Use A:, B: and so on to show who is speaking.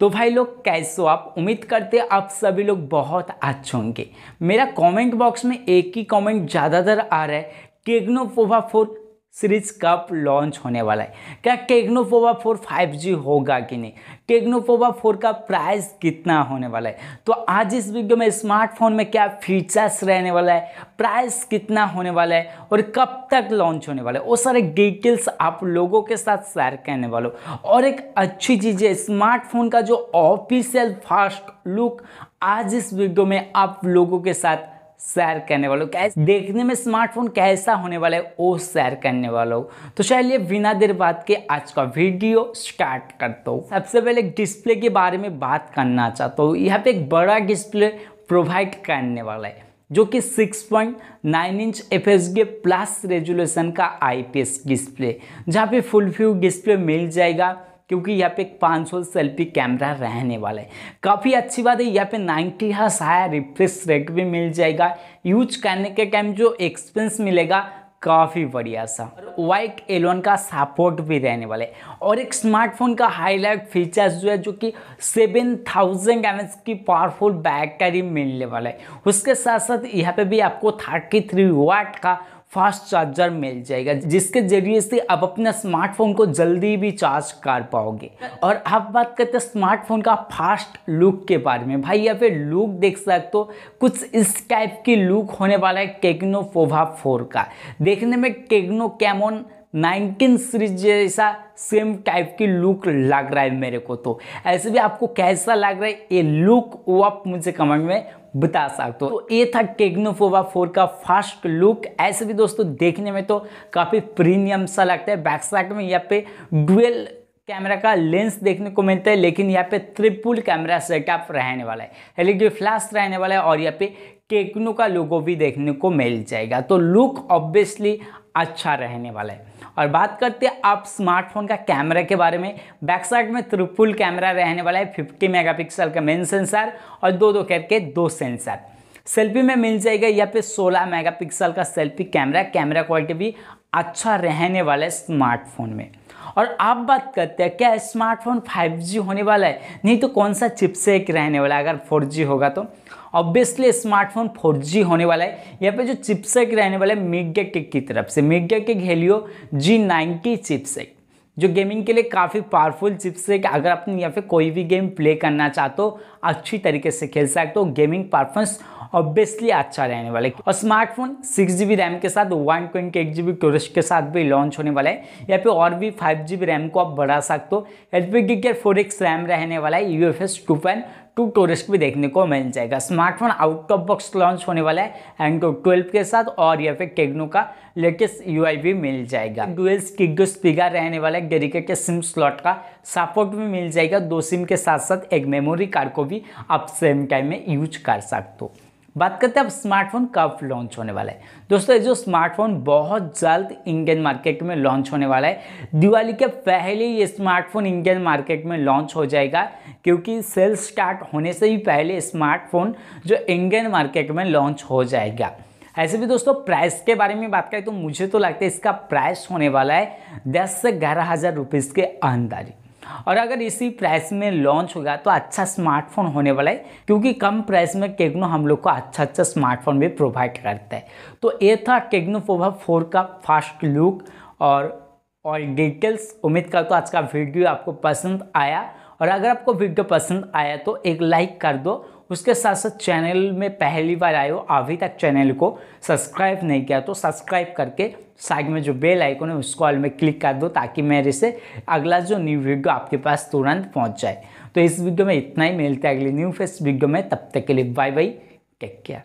A: तो भाई लोग कैसे हो आप उम्मीद करते हैं आप सभी लोग बहुत अच्छे होंगे मेरा कमेंट बॉक्स में एक ही कमेंट ज़्यादातर आ रहा है टेक्नोफोवा फोर सीरीज कब लॉन्च होने वाला है क्या टेक्नोफोबा फोर फाइव जी होगा कि नहीं टेक्नोफोबा फोर का प्राइस कितना होने वाला है तो आज इस वीडियो में स्मार्टफोन में क्या फीचर्स रहने वाला है प्राइस कितना होने वाला है और कब तक लॉन्च होने वाला है वो सारे डिटेल्स आप लोगों के साथ शेयर करने वालों और एक अच्छी चीज़ है स्मार्टफोन का जो ऑफिशियल फर्स्ट लुक आज इस वीडियो में आप लोगों के साथ शेयर करने वालों कैसे देखने में स्मार्टफोन कैसा होने वाला है वो शेयर करने वालों तो चलिए बिना देर बात के आज का वीडियो स्टार्ट करता हूँ सबसे पहले डिस्प्ले के बारे में बात करना चाहता हूँ यहाँ पे एक बड़ा डिस्प्ले प्रोवाइड करने वाला है जो कि 6.9 इंच एफ प्लस रेजुलेशन का एस डिस्प्ले जहाँ पे फुल व्यू डिस्प्ले मिल जाएगा क्योंकि यहाँ पे 500 सेल्फी कैमरा रहने वाला है काफ़ी अच्छी बात है यहाँ पे 90 हर्स हाया रिफ्रेश रेट भी मिल जाएगा यूज करने के टाइम जो एक्सपेंस मिलेगा काफ़ी बढ़िया सा वाइट एलोन का सपोर्ट भी रहने वाले और एक स्मार्टफोन का हाईलाइट फीचर्स जो है जो कि 7000 थाउजेंड एम की पावरफुल बैटरी मिलने वाला है उसके साथ साथ यहाँ पे भी आपको 33 थ्री वाट का फास्ट चार्जर मिल जाएगा जिसके जरिए से आप अपना स्मार्टफोन को जल्दी भी चार्ज कर पाओगे और आप बात करते हैं स्मार्टफोन का फास्ट लुक के बारे में भाई या फिर लुक देख सकते हो कुछ इस टाइप की लुक होने वाला है टेक्नो फोभा फोर का देखने में टेक्नो कैमोन नाइनटीन सीरीज जैसा सेम टाइप की लुक लग रहा है मेरे को तो ऐसे भी आपको कैसा लग रहा है ये लुक वो आप मुझे कमेंट में बता सकते हो तो ये था टेक्नोफोबा फोर का फर्स्ट लुक ऐसे भी दोस्तों देखने में तो काफ़ी प्रीमियम सा लगता है बैक साइड में यहाँ पे डुअल कैमरा का लेंस देखने को मिलता है लेकिन यहाँ पे ट्रिपल कैमरा सेटअप रहने वाला है एलईडी फ्लैश रहने वाला है और यहाँ पे टेक्नो का लोगो भी देखने को मिल जाएगा तो लुक ऑब्वियसली अच्छा रहने वाला है और बात करते हैं आप स्मार्टफोन का कैमरा के बारे में बैक साइड में त्रिपुल कैमरा रहने वाला है 50 मेगापिक्सल का मेन सेंसर और दो दो करके दो सेंसर सेल्फी में मिल जाएगा यहाँ पे 16 मेगापिक्सल का सेल्फी कैमरा कैमरा क्वालिटी भी अच्छा रहने वाला है स्मार्टफोन में और आप बात करते हैं क्या स्मार्टफोन 5G होने वाला है नहीं तो कौन सा चिप से एक रहने वाला है अगर 4G होगा तो ऑब्वियसली स्मार्टफोन 4G होने वाला है यहाँ पे जो चिपसेक रहने वाला है मिग की तरफ से मिग्गे के घेलियो जी नाइन्टी चिपसेक जो गेमिंग के लिए काफ़ी पावरफुल चिप्स है कि अगर आप या फिर कोई भी गेम प्ले करना चाहते हो अच्छी तरीके से खेल सकते हो गेमिंग परफॉर्मेंस ऑब्वियसली अच्छा रहने वाला है और स्मार्टफोन सिक्स जी रैम के साथ one twenty eight G B के साथ भी लॉन्च होने वाला है या फिर और भी फाइव जी रैम को आप बढ़ा सकते हो एच पी गिगर फोर एक्स रैम रहने वाला है U F S two point two टूरिस्ट भी देखने को मिल जाएगा smartphone out of box launch होने वाला है एंड्रॉइड ट्वेल्व के साथ और या फिर टेग्नो का लेटेस्ट यू भी मिल जाएगा डुएल्स किगो स्पीकर रहने वाला है के सिम स्लॉट का सपोर्ट भी मिल जाएगा दो सिम के साथ साथ एक मेमोरी कार्ड को भी आप सेम टाइम में यूज कर सकते हो बात करते हैं अब स्मार्टफोन कब लॉन्च होने वाला है दोस्तों ये जो स्मार्टफोन बहुत जल्द इंडियन मार्केट में लॉन्च होने वाला है दिवाली के पहले ये स्मार्टफोन इंडियन मार्केट में लॉन्च हो जाएगा क्योंकि सेल स्टार्ट होने से ही पहले स्मार्टफोन जो इंडियन मार्केट में लॉन्च हो जाएगा ऐसे भी दोस्तों प्राइस के बारे में बात करें तो मुझे तो लगता है इसका प्राइस होने वाला है दस से ग्यारह हज़ार के अंदर और अगर इसी प्राइस में लॉन्च होगा तो अच्छा स्मार्टफोन होने वाला है क्योंकि कम प्राइस में टेक्नो हम लोग को अच्छा अच्छा स्मार्टफोन भी प्रोवाइड करता है तो ये था टेक्नो फोवा फोर का फास्ट लुक और और डिटेल्स उम्मीद करता हूँ आज का वीडियो आपको पसंद आया और अगर आपको वीडियो पसंद आया तो एक लाइक कर दो उसके साथ साथ चैनल में पहली बार आए हो अभी तक चैनल को सब्सक्राइब नहीं किया तो सब्सक्राइब करके साइड में जो बेल आइकन है उसको ऑल में क्लिक कर दो ताकि मेरे से अगला जो न्यू वीडियो आपके पास तुरंत पहुंच जाए तो इस वीडियो में इतना ही मिलता है अगली न्यू फेस्ट वीडियो में तब तक के लिए बाय बाय टेक केयर